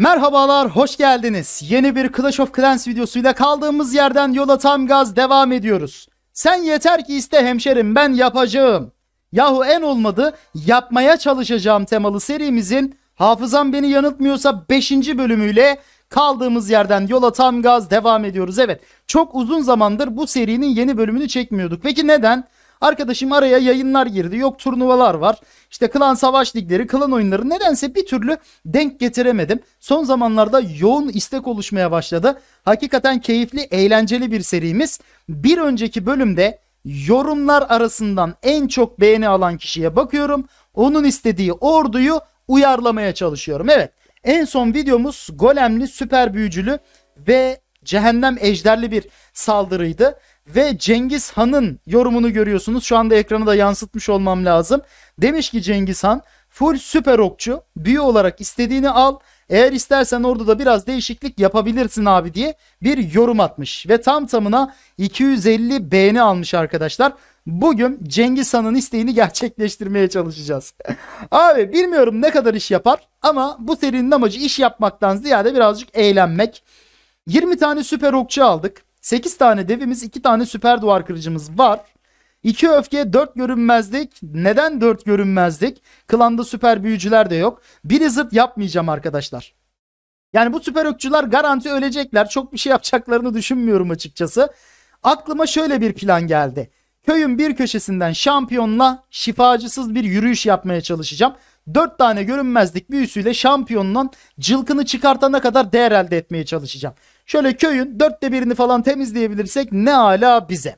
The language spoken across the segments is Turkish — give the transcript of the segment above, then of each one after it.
Merhabalar, hoş geldiniz. Yeni bir Clash of Clans videosuyla kaldığımız yerden yola tam gaz devam ediyoruz. Sen yeter ki iste hemşerim, ben yapacağım. Yahu en olmadı, yapmaya çalışacağım temalı serimizin hafızam beni yanıltmıyorsa 5. bölümüyle kaldığımız yerden yola tam gaz devam ediyoruz. Evet, çok uzun zamandır bu serinin yeni bölümünü çekmiyorduk. Peki neden? Neden? Arkadaşım araya yayınlar girdi. Yok turnuvalar var. İşte klan savaş ligleri, klan oyunları nedense bir türlü denk getiremedim. Son zamanlarda yoğun istek oluşmaya başladı. Hakikaten keyifli, eğlenceli bir serimiz. Bir önceki bölümde yorumlar arasından en çok beğeni alan kişiye bakıyorum. Onun istediği orduyu uyarlamaya çalışıyorum. Evet en son videomuz golemli süper büyücülü ve cehennem ejderli bir saldırıydı ve Cengiz Han'ın yorumunu görüyorsunuz. Şu anda ekranı da yansıtmış olmam lazım. Demiş ki Cengiz Han full süper okçu büyü olarak istediğini al. Eğer istersen orada da biraz değişiklik yapabilirsin abi diye bir yorum atmış. Ve tam tamına 250 beğeni almış arkadaşlar. Bugün Cengiz Han'ın isteğini gerçekleştirmeye çalışacağız. abi bilmiyorum ne kadar iş yapar ama bu serinin amacı iş yapmaktan ziyade birazcık eğlenmek. 20 tane süper okçu aldık. 8 tane devimiz 2 tane süper duvar kırıcımız var. 2 öfke 4 görünmezlik. Neden 4 görünmezlik? Klanda süper büyücüler de yok. Bir zırt yapmayacağım arkadaşlar. Yani bu süper ökçüler garanti ölecekler. Çok bir şey yapacaklarını düşünmüyorum açıkçası. Aklıma şöyle bir plan geldi. Köyün bir köşesinden şampiyonla şifacısız bir yürüyüş yapmaya çalışacağım. 4 tane görünmezlik büyüsüyle şampiyonun cılkını çıkartana kadar değer elde etmeye çalışacağım. Şöyle köyün dörtte birini falan temizleyebilirsek ne ala bize.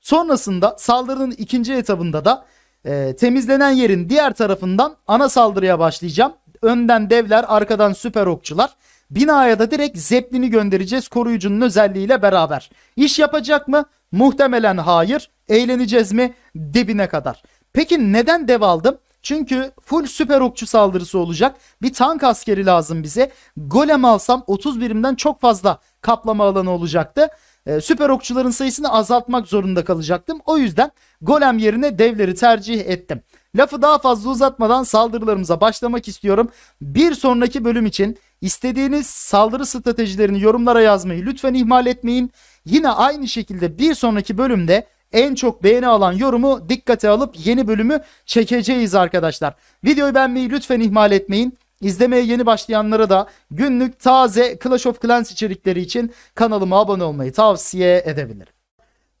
Sonrasında saldırının ikinci etabında da e, temizlenen yerin diğer tarafından ana saldırıya başlayacağım. Önden devler arkadan süper okçular. Binaya da direkt zeplini göndereceğiz koruyucunun özelliğiyle beraber. İş yapacak mı? Muhtemelen hayır. Eğleneceğiz mi? Dibine kadar. Peki neden dev aldım? Çünkü full süper okçu saldırısı olacak. Bir tank askeri lazım bize. Golem alsam 30 birimden çok fazla kaplama alanı olacaktı. Ee, süper okçuların sayısını azaltmak zorunda kalacaktım. O yüzden golem yerine devleri tercih ettim. Lafı daha fazla uzatmadan saldırılarımıza başlamak istiyorum. Bir sonraki bölüm için istediğiniz saldırı stratejilerini yorumlara yazmayı lütfen ihmal etmeyin. Yine aynı şekilde bir sonraki bölümde en çok beğeni alan yorumu dikkate alıp yeni bölümü çekeceğiz arkadaşlar. Videoyu beğenmeyi lütfen ihmal etmeyin. İzlemeye yeni başlayanlara da günlük taze Clash of Clans içerikleri için kanalıma abone olmayı tavsiye edebilirim.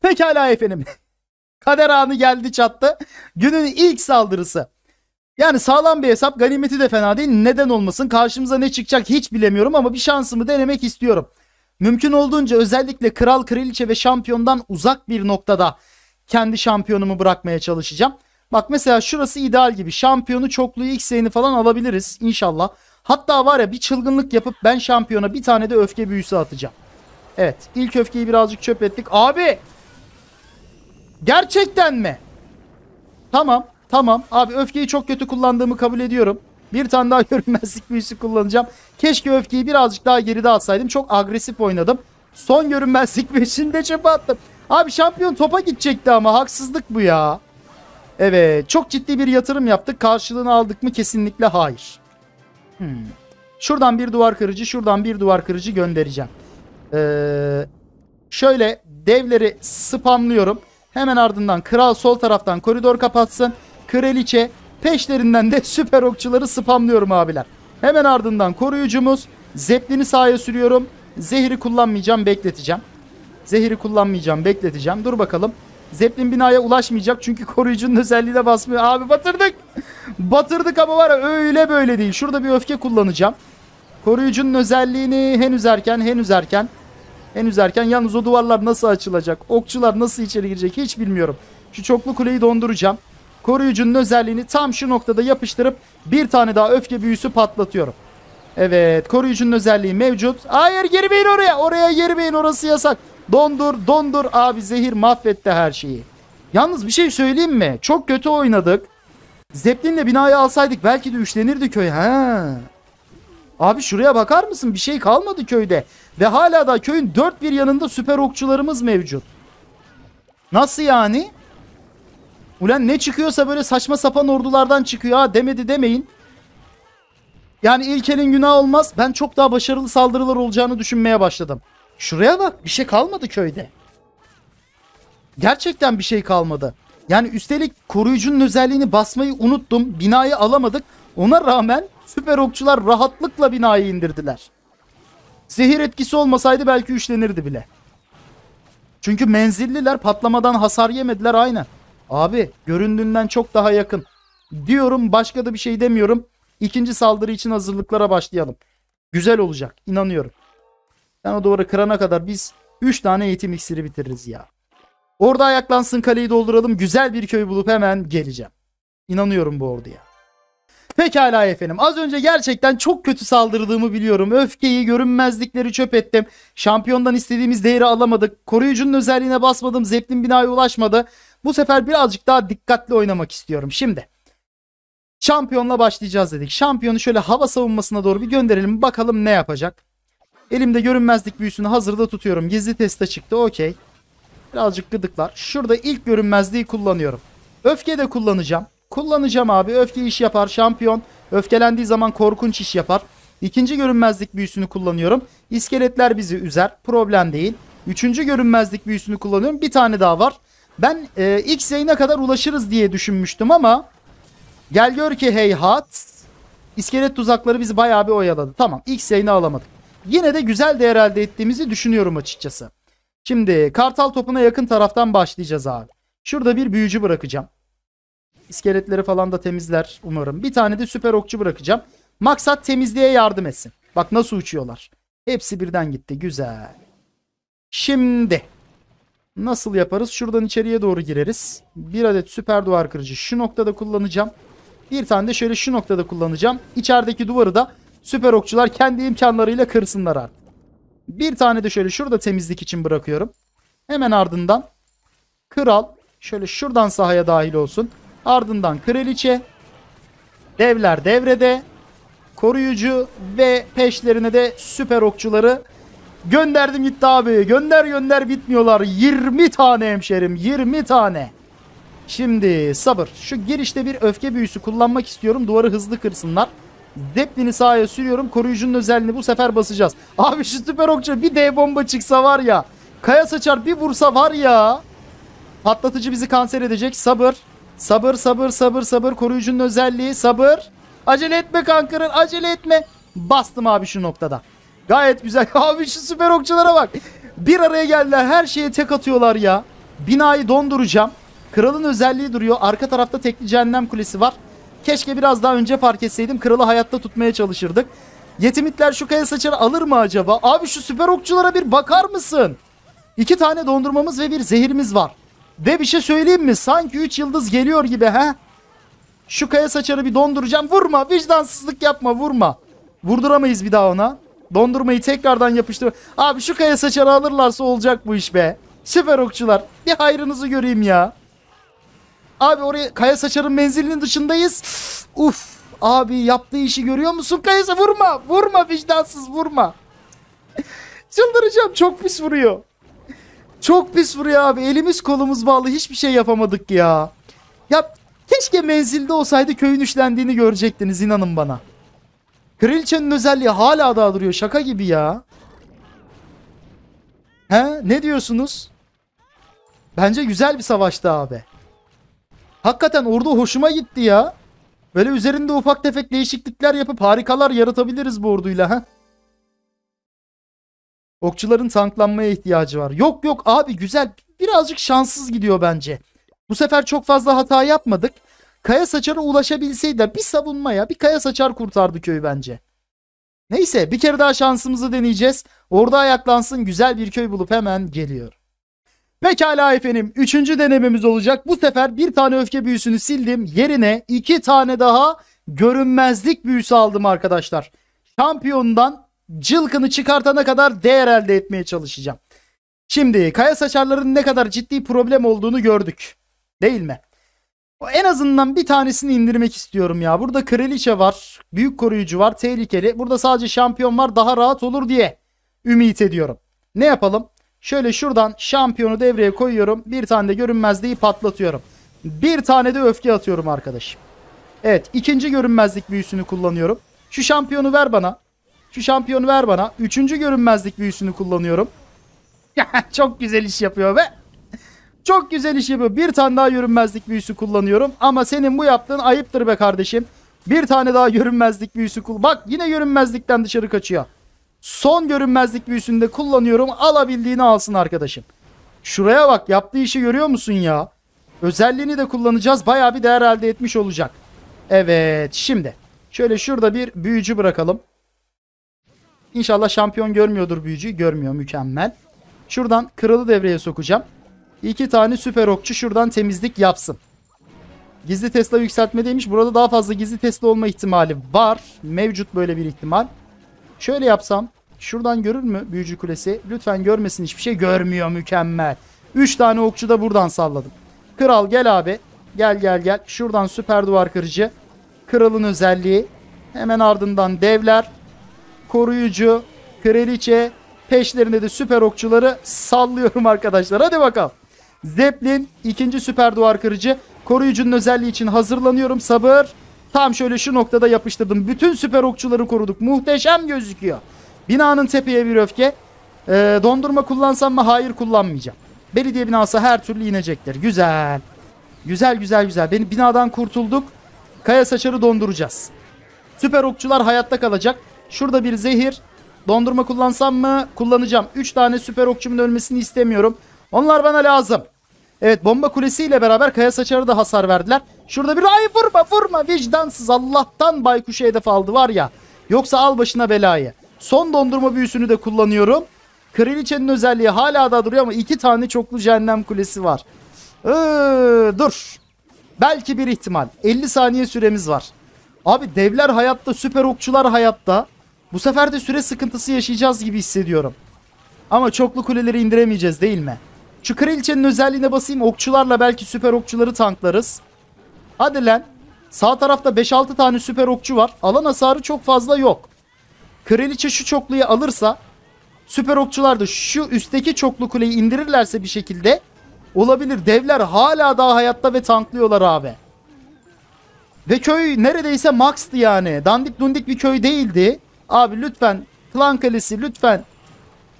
Pekala efendim. Kader anı geldi çattı. Günün ilk saldırısı. Yani sağlam bir hesap. Ganimeti de fena değil. Neden olmasın? Karşımıza ne çıkacak hiç bilemiyorum ama bir şansımı denemek istiyorum. Mümkün olduğunca özellikle kral, kraliçe ve şampiyondan uzak bir noktada kendi şampiyonumu bırakmaya çalışacağım. Bak mesela şurası ideal gibi. Şampiyonu çokluğu x falan alabiliriz inşallah. Hatta var ya bir çılgınlık yapıp ben şampiyona bir tane de öfke büyüsü atacağım. Evet ilk öfkeyi birazcık çöp ettik. Abi! Gerçekten mi? Tamam tamam abi öfkeyi çok kötü kullandığımı kabul ediyorum. Bir tane daha görünmezlik büyüsü kullanacağım. Keşke öfkeyi birazcık daha geride atsaydım. Çok agresif oynadım. Son görünmezlik büyüsünü de çöpe attım. Abi şampiyon topa gidecekti ama haksızlık bu ya. Evet çok ciddi bir yatırım yaptık. Karşılığını aldık mı? Kesinlikle hayır. Hmm. Şuradan bir duvar kırıcı, şuradan bir duvar kırıcı göndereceğim. Ee, şöyle devleri spamlıyorum. Hemen ardından kral sol taraftan koridor kapatsın. Kraliçe Peşlerinden de süper okçuları spamlıyorum abiler. Hemen ardından koruyucumuz. Zeplini sahaya sürüyorum. Zehri kullanmayacağım bekleteceğim. Zehri kullanmayacağım bekleteceğim. Dur bakalım. Zeplin binaya ulaşmayacak çünkü koruyucunun özelliği de basmıyor. Abi batırdık. batırdık ama var ya öyle böyle değil. Şurada bir öfke kullanacağım. Koruyucunun özelliğini henüz erken henüz erken. Henüz erken. Yalnız o duvarlar nasıl açılacak? Okçular nasıl içeri girecek hiç bilmiyorum. Şu çoklu kuleyi donduracağım koruyucunun özelliğini tam şu noktada yapıştırıp bir tane daha öfke büyüsü patlatıyorum. Evet koruyucunun özelliği mevcut. Hayır girmeyin oraya. Oraya girmeyin orası yasak. Dondur dondur abi zehir mahvetti her şeyi. Yalnız bir şey söyleyeyim mi? Çok kötü oynadık. Zeplin'le binayı alsaydık belki de üçlenirdi köy. Ha. Abi şuraya bakar mısın? Bir şey kalmadı köyde. Ve hala da köyün dört bir yanında süper okçularımız mevcut. Nasıl yani? Ulan ne çıkıyorsa böyle saçma sapan ordulardan çıkıyor ha demedi demeyin. Yani ilkelin günah olmaz. Ben çok daha başarılı saldırılar olacağını düşünmeye başladım. Şuraya bak bir şey kalmadı köyde. Gerçekten bir şey kalmadı. Yani üstelik koruyucunun özelliğini basmayı unuttum. Binayı alamadık. Ona rağmen süper okçular rahatlıkla binayı indirdiler. Zehir etkisi olmasaydı belki üçlenirdi bile. Çünkü menzilliler patlamadan hasar yemediler aynen. Abi göründüğünden çok daha yakın. Diyorum başka da bir şey demiyorum. İkinci saldırı için hazırlıklara başlayalım. Güzel olacak inanıyorum. Sen o doğru kırana kadar biz 3 tane eğitim iksiri bitiririz ya. Orada ayaklansın kaleyi dolduralım. Güzel bir köy bulup hemen geleceğim. İnanıyorum bu orduya. Pekala efendim. Az önce gerçekten çok kötü saldırdığımı biliyorum. Öfkeyi, görünmezlikleri çöp ettim. Şampiyondan istediğimiz değeri alamadık. Koruyucunun özelliğine basmadım. Zeplin binaya ulaşmadı. Bu sefer birazcık daha dikkatli oynamak istiyorum. Şimdi şampiyonla başlayacağız dedik. Şampiyonu şöyle hava savunmasına doğru bir gönderelim. Bakalım ne yapacak. Elimde görünmezlik büyüsünü hazırda tutuyorum. Gizli teste çıktı okey. Birazcık gıdıklar. Şurada ilk görünmezliği kullanıyorum. Öfke de kullanacağım. Kullanacağım abi. Öfke iş yapar. Şampiyon öfkelendiği zaman korkunç iş yapar. İkinci görünmezlik büyüsünü kullanıyorum. İskeletler bizi üzer. Problem değil. Üçüncü görünmezlik büyüsünü kullanıyorum. Bir tane daha var. Ben e, ilk zeyne kadar ulaşırız diye düşünmüştüm ama gel gör ki heyhat iskelet tuzakları bizi bayağı bir oyaladı. Tamam ilk yayını alamadık. Yine de güzel değer elde ettiğimizi düşünüyorum açıkçası. Şimdi kartal topuna yakın taraftan başlayacağız abi. Şurada bir büyücü bırakacağım. İskeletleri falan da temizler umarım. Bir tane de süper okçu bırakacağım. Maksat temizliğe yardım etsin. Bak nasıl uçuyorlar. Hepsi birden gitti. Güzel. Şimdi Nasıl yaparız? Şuradan içeriye doğru gireriz. Bir adet süper duvar kırıcı şu noktada kullanacağım. Bir tane de şöyle şu noktada kullanacağım. İçerideki duvarı da süper okçular kendi imkanlarıyla kırsınlar artık. Bir tane de şöyle şurada temizlik için bırakıyorum. Hemen ardından kral şöyle şuradan sahaya dahil olsun. Ardından kraliçe, devler devrede, koruyucu ve peşlerine de süper okçuları Gönderdim gitti abi. Gönder gönder bitmiyorlar. 20 tane hemşerim. 20 tane. Şimdi sabır. Şu girişte bir öfke büyüsü kullanmak istiyorum. Duvarı hızlı kırsınlar. Deplini sahaya sürüyorum. Koruyucunun özelliğini bu sefer basacağız. Abi şu süper okça bir D bomba çıksa var ya. Kaya saçar bir vursa var ya. Patlatıcı bizi kanser edecek. Sabır. Sabır sabır sabır sabır. Koruyucunun özelliği sabır. Acele etme kankarın acele etme. Bastım abi şu noktada. Gayet güzel. Abi şu süper okçulara bak. Bir araya geldiler. Her şeye tek atıyorlar ya. Binayı donduracağım. Kralın özelliği duruyor. Arka tarafta tekli cehennem kulesi var. Keşke biraz daha önce fark etseydim. Kralı hayatta tutmaya çalışırdık. Yetimitler şu kaya saçarı alır mı acaba? Abi şu süper okçulara bir bakar mısın? İki tane dondurmamız ve bir zehirimiz var. Ve bir şey söyleyeyim mi? Sanki üç yıldız geliyor gibi he? Şu kaya saçarı bir donduracağım. Vurma vicdansızlık yapma vurma. Vurduramayız bir daha ona. Dondurmayı tekrardan yapıştı. Abi şu kaya saçarı alırlarsa olacak bu iş be. Süper okçular. Bir hayrınızı göreyim ya. Abi oraya kaya saçarın menzilinin dışındayız. Uf. Abi yaptığı işi görüyor musun? Kayası vurma. Vurma vicdansız vurma. Çıldıracağım. Çok pis vuruyor. Çok pis vuruyor abi. Elimiz kolumuz bağlı. Hiçbir şey yapamadık ya. Ya keşke menzilde olsaydı köyün üşlendiğini görecektiniz. inanın bana. Kraliçenin özelliği hala daha duruyor. Şaka gibi ya. He? Ne diyorsunuz? Bence güzel bir savaştı abi. Hakikaten ordu hoşuma gitti ya. Böyle üzerinde ufak tefek değişiklikler yapıp harikalar yaratabiliriz bu orduyla. He? Okçuların tanklanmaya ihtiyacı var. Yok yok abi güzel. Birazcık şanssız gidiyor bence. Bu sefer çok fazla hata yapmadık. Kaya Saçar'a ulaşabilseydiler bir savunmaya bir Kaya Saçar kurtardı köyü bence. Neyse bir kere daha şansımızı deneyeceğiz. Orada ayaklansın güzel bir köy bulup hemen geliyor. Pekala efendim. Üçüncü denememiz olacak. Bu sefer bir tane öfke büyüsünü sildim. Yerine iki tane daha görünmezlik büyüsü aldım arkadaşlar. Şampiyondan cılkını çıkartana kadar değer elde etmeye çalışacağım. Şimdi kaya saçarların ne kadar ciddi problem olduğunu gördük. Değil mi? En azından bir tanesini indirmek istiyorum ya. Burada kraliçe var. Büyük koruyucu var. Tehlikeli. Burada sadece şampiyon var. Daha rahat olur diye ümit ediyorum. Ne yapalım? Şöyle şuradan şampiyonu devreye koyuyorum. Bir tane de görünmezliği patlatıyorum. Bir tane de öfke atıyorum arkadaşım. Evet ikinci görünmezlik büyüsünü kullanıyorum. Şu şampiyonu ver bana. Şu şampiyonu ver bana. Üçüncü görünmezlik büyüsünü kullanıyorum. Çok güzel iş yapıyor be. Çok güzel iş yapıyor. Bir tane daha görünmezlik büyüsü kullanıyorum. Ama senin bu yaptığın ayıptır be kardeşim. Bir tane daha görünmezlik büyüsü kul. Bak yine görünmezlikten dışarı kaçıyor. Son görünmezlik büyüsünü de kullanıyorum. Alabildiğini alsın arkadaşım. Şuraya bak yaptığı işi görüyor musun ya? Özelliğini de kullanacağız. Baya bir değer elde etmiş olacak. Evet şimdi. Şöyle şurada bir büyücü bırakalım. İnşallah şampiyon görmüyordur büyücü, Görmüyor mükemmel. Şuradan kralı devreye sokacağım. İki tane süper okçu şuradan temizlik yapsın. Gizli Tesla yükseltme demiş. Burada daha fazla gizli Tesla olma ihtimali var. Mevcut böyle bir ihtimal. Şöyle yapsam. Şuradan görür mü büyücü kulesi? Lütfen görmesin hiçbir şey. Görmüyor mükemmel. Üç tane okçu da buradan salladım. Kral gel abi. Gel gel gel. Şuradan süper duvar kırıcı. Kralın özelliği. Hemen ardından devler. Koruyucu. Kraliçe. Peşlerinde de süper okçuları sallıyorum arkadaşlar. Hadi bakalım. Zeppelin ikinci süper duvar kırıcı. Koruyucunun özelliği için hazırlanıyorum. Sabır. Tam şöyle şu noktada yapıştırdım. Bütün süper okçuları koruduk. Muhteşem gözüküyor. Binanın tepeye bir öfke. E, dondurma kullansam mı? Hayır kullanmayacağım. Belediye binası her türlü inecektir. Güzel. Güzel güzel güzel. Beni binadan kurtulduk. Kaya saçarı donduracağız. Süper okçular hayatta kalacak. Şurada bir zehir. Dondurma kullansam mı? Kullanacağım. 3 tane süper okçumun ölmesini istemiyorum. Onlar bana lazım. Evet bomba kulesiyle beraber kaya saçarı da hasar verdiler. Şurada bir ay vurma vurma vicdansız Allah'tan baykuşu hedef aldı var ya. Yoksa al başına belayı. Son dondurma büyüsünü de kullanıyorum. Kraliçenin özelliği hala da duruyor ama iki tane çoklu cehennem kulesi var. Ee, dur. Belki bir ihtimal. 50 saniye süremiz var. Abi devler hayatta süper okçular hayatta. Bu sefer de süre sıkıntısı yaşayacağız gibi hissediyorum. Ama çoklu kuleleri indiremeyeceğiz değil mi? Şu kraliçenin özelliğine basayım. Okçularla belki süper okçuları tanklarız. Hadi lan. Sağ tarafta 5-6 tane süper okçu var. Alan hasarı çok fazla yok. Kraliçe şu çokluyu alırsa süper okçular da şu üstteki çoklu kuleyi indirirlerse bir şekilde olabilir. Devler hala daha hayatta ve tanklıyorlar abi. Ve köy neredeyse max'tı yani. Dandik dundik bir köy değildi. Abi lütfen Klan Kalesi lütfen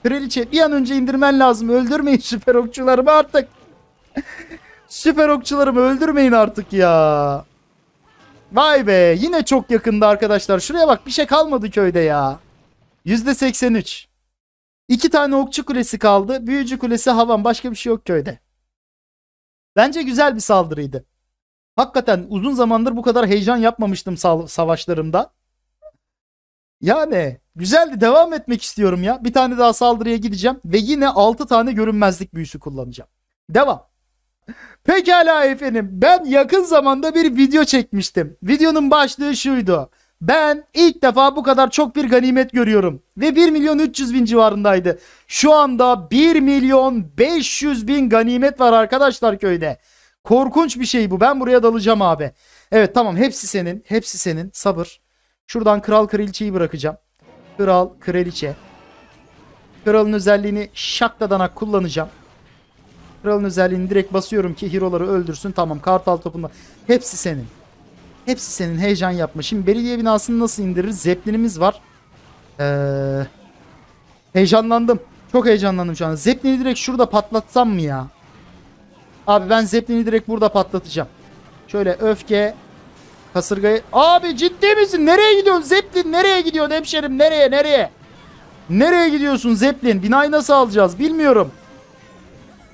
Kraliçe bir an önce indirmen lazım. Öldürmeyin süper okçularımı artık. süper okçularımı öldürmeyin artık ya. Vay be yine çok yakında arkadaşlar. Şuraya bak bir şey kalmadı köyde ya. %83. İki tane okçu kulesi kaldı. Büyücü kulesi havan. Başka bir şey yok köyde. Bence güzel bir saldırıydı. Hakikaten uzun zamandır bu kadar heyecan yapmamıştım savaşlarımda. Yani güzeldi devam etmek istiyorum ya. Bir tane daha saldırıya gideceğim ve yine 6 tane görünmezlik büyüsü kullanacağım. Devam. Pekala efendim ben yakın zamanda bir video çekmiştim. Videonun başlığı şuydu. Ben ilk defa bu kadar çok bir ganimet görüyorum. Ve 1 milyon 300 bin civarındaydı. Şu anda 1 milyon 500 bin ganimet var arkadaşlar köyde. Korkunç bir şey bu. Ben buraya dalacağım abi. Evet tamam hepsi senin. Hepsi senin. Sabır. Şuradan kral kraliçeyi bırakacağım. Kral kraliçe. Kralın özelliğini şakladanak kullanacağım. Kralın özelliğini direkt basıyorum ki hero'ları öldürsün. Tamam kartal topunda. Hepsi senin. Hepsi senin heyecan yapma. Şimdi belediye binasını nasıl indiririz? Zeplinimiz var. Ee, heyecanlandım. Çok heyecanlandım şu an. Zeplini direkt şurada patlatsam mı ya? Abi ben zeplini direkt burada patlatacağım. Şöyle öfke Kasırgayı... Abi ciddi misin? Nereye gidiyorsun Zeplin? Nereye gidiyorsun hemşerim? Nereye? Nereye? Nereye gidiyorsun Zeplin? Binayı nasıl alacağız? Bilmiyorum.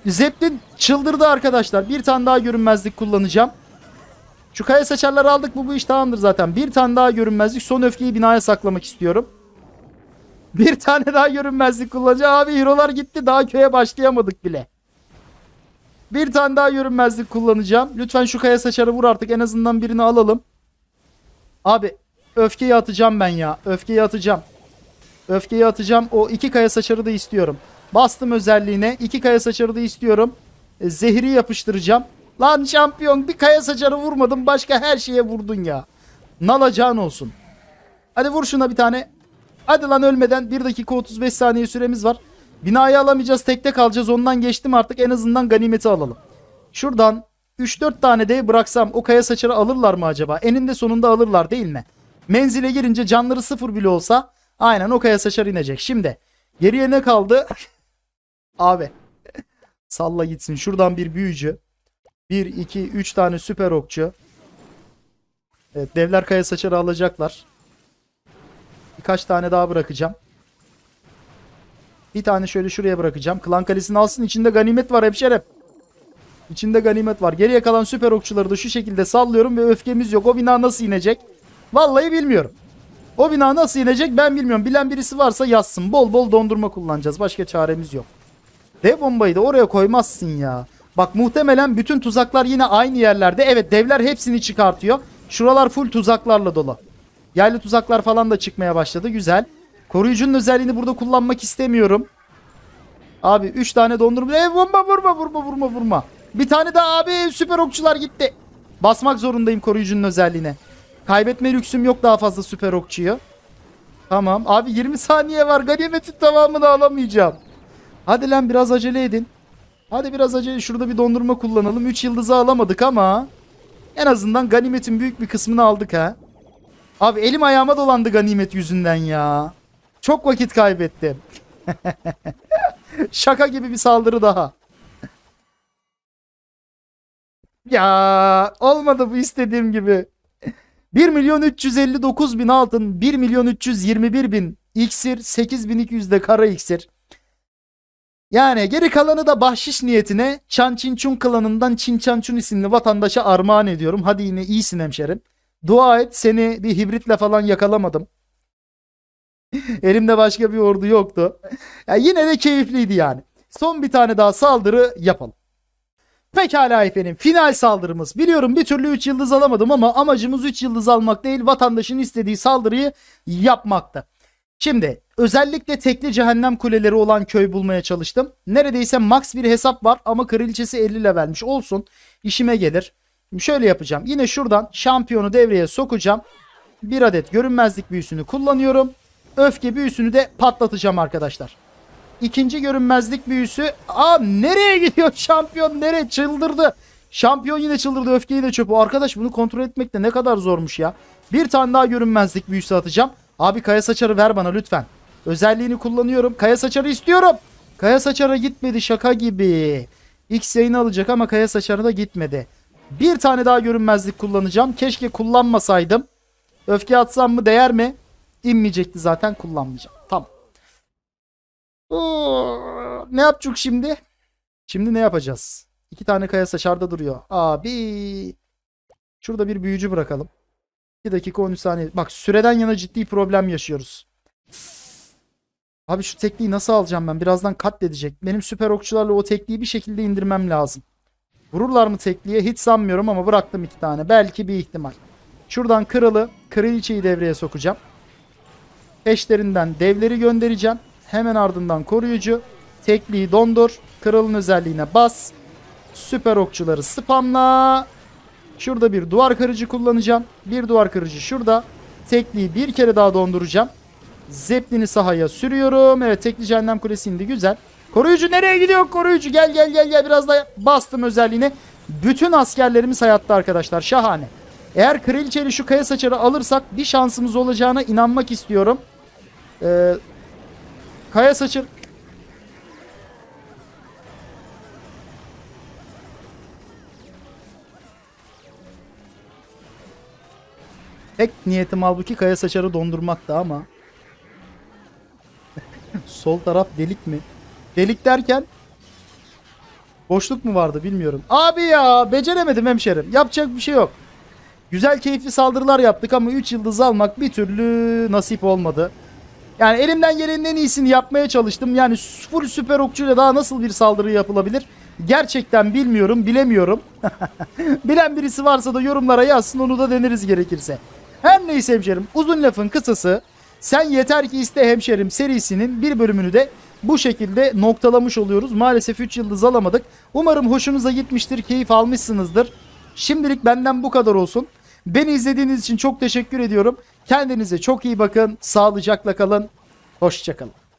Zeplin çıldırdı arkadaşlar. Bir tane daha görünmezlik kullanacağım. Şu kaya saçarları aldık mı bu iş tamamdır zaten. Bir tane daha görünmezlik. Son öfkeyi binaya saklamak istiyorum. Bir tane daha görünmezlik kullanacağım. Abi hero'lar gitti. Daha köye başlayamadık bile. Bir tane daha görünmezlik kullanacağım. Lütfen şu kaya saçarı vur artık. En azından birini alalım. Abi öfkeyi atacağım ben ya. Öfkeyi atacağım. Öfkeyi atacağım. O iki kaya saçarı da istiyorum. Bastım özelliğine. iki kaya saçarı da istiyorum. E, zehri yapıştıracağım. Lan şampiyon bir kaya saçarı vurmadın. Başka her şeye vurdun ya. Nalacağın olsun. Hadi vur şuna bir tane. Hadi lan ölmeden 1 dakika 35 saniye süremiz var. Binayı alamayacağız tekte kalacağız ondan geçtim artık en azından ganimeti alalım. Şuradan 3-4 tane dev bıraksam o kaya saçarı alırlar mı acaba? Eninde sonunda alırlar değil mi? Menzile girince canları sıfır bile olsa aynen o kaya saçarı inecek. Şimdi geriye ne kaldı? Abi salla gitsin. Şuradan bir büyücü. 1, 2, 3 tane süper okçu. Evet devler kaya saçarı alacaklar. Birkaç tane daha bırakacağım. Bir tane şöyle şuraya bırakacağım. Klan kalesini alsın. İçinde ganimet var hemşerim. İçinde ganimet var. Geriye kalan süper okçuları da şu şekilde sallıyorum ve öfkemiz yok. O bina nasıl inecek? Vallahi bilmiyorum. O bina nasıl inecek ben bilmiyorum. Bilen birisi varsa yazsın. Bol bol dondurma kullanacağız. Başka çaremiz yok. Dev bombayı da oraya koymazsın ya. Bak muhtemelen bütün tuzaklar yine aynı yerlerde. Evet devler hepsini çıkartıyor. Şuralar full tuzaklarla dolu. Yaylı tuzaklar falan da çıkmaya başladı. Güzel. Koruyucunun özelliğini burada kullanmak istemiyorum. Abi 3 tane dondurma. Ev bomba vurma vurma vurma vurma. Bir tane daha abi süper okçular gitti. Basmak zorundayım koruyucunun özelliğine. Kaybetme lüksüm yok daha fazla süper okçuyu. Tamam. Abi 20 saniye var. Ganimetin tamamını alamayacağım. Hadi lan biraz acele edin. Hadi biraz acele. Şurada bir dondurma kullanalım. 3 yıldızı alamadık ama en azından ganimetin büyük bir kısmını aldık ha. Abi elim ayağıma dolandı ganimet yüzünden ya. Çok vakit kaybettim. Şaka gibi bir saldırı daha. Ya olmadı bu istediğim gibi. 1 milyon 359 bin altın, 1 milyon 321 bin iksir, 8200 de kara iksir. Yani geri kalanı da bahşiş niyetine Çan Çin klanından Çin Çan isimli vatandaşa armağan ediyorum. Hadi yine iyisin hemşerim. Dua et seni bir hibritle falan yakalamadım. Elimde başka bir ordu yoktu. Ya yine de keyifliydi yani. Son bir tane daha saldırı yapalım. Pekala efendim final saldırımız. Biliyorum bir türlü 3 yıldız alamadım ama amacımız 3 yıldız almak değil vatandaşın istediği saldırıyı yapmakta. Şimdi özellikle tekli cehennem kuleleri olan köy bulmaya çalıştım. Neredeyse max bir hesap var ama kraliçesi 50 levelmiş olsun işime gelir. Şöyle yapacağım yine şuradan şampiyonu devreye sokacağım. Bir adet görünmezlik büyüsünü kullanıyorum. Öfke büyüsünü de patlatacağım arkadaşlar. İkinci görünmezlik büyüsü. Aa nereye gidiyor şampiyon? Nereye çıldırdı? Şampiyon yine çıldırdı. Öfkeyi de çöpü. Arkadaş bunu kontrol etmek de ne kadar zormuş ya. Bir tane daha görünmezlik büyüsü atacağım. Abi kaya saçarı ver bana lütfen. Özelliğini kullanıyorum. Kaya saçarı istiyorum. Kaya saçarı gitmedi şaka gibi. X yayını alacak ama kaya saçarı da gitmedi. Bir tane daha görünmezlik kullanacağım. Keşke kullanmasaydım. Öfke atsam mı değer mi? İnmeyecekti zaten kullanmayacağım. Oo, ne yapacak şimdi? Şimdi ne yapacağız? İki tane kaya saçarda duruyor. Abi. Şurada bir büyücü bırakalım. 2 dakika 13 saniye. Bak süreden yana ciddi problem yaşıyoruz. Abi şu tekniği nasıl alacağım ben? Birazdan katledecek. Benim süper okçularla o tekniği bir şekilde indirmem lazım. Vururlar mı tekliğe? Hiç sanmıyorum ama bıraktım iki tane. Belki bir ihtimal. Şuradan kralı, kraliçeyi devreye sokacağım. Eşlerinden devleri göndereceğim. Hemen ardından koruyucu. Tekliği dondur. Kralın özelliğine bas. Süper okçuları spamla. Şurada bir duvar kırıcı kullanacağım. Bir duvar kırıcı şurada. Tekliği bir kere daha donduracağım. Zeplini sahaya sürüyorum. Evet tekli cehennem kulesi indi. Güzel. Koruyucu nereye gidiyor? Koruyucu gel gel gel gel. Biraz daha bastım özelliğini. Bütün askerlerimiz hayatta arkadaşlar. Şahane. Eğer kraliçeli şu kaya saçarı alırsak bir şansımız olacağına inanmak istiyorum. Ee, Kaya saçın. Tek niyetim halbuki kaya saçarı dondurmakta ama. Sol taraf delik mi? Delik derken boşluk mu vardı bilmiyorum. Abi ya beceremedim hemşerim. Yapacak bir şey yok. Güzel keyifli saldırılar yaptık ama 3 yıldız almak bir türlü nasip olmadı. Yani elimden gelenin en iyisini yapmaya çalıştım. Yani full süper okçuyla daha nasıl bir saldırı yapılabilir? Gerçekten bilmiyorum, bilemiyorum. Bilen birisi varsa da yorumlara yazsın onu da deniriz gerekirse. Her neyse hemşerim uzun lafın kısası sen yeter ki iste hemşerim serisinin bir bölümünü de bu şekilde noktalamış oluyoruz. Maalesef 3 yıldız alamadık. Umarım hoşunuza gitmiştir, keyif almışsınızdır. Şimdilik benden bu kadar olsun. Beni izlediğiniz için çok teşekkür ediyorum. Kendinize çok iyi bakın. Sağlıcakla kalın. Hoşçakalın.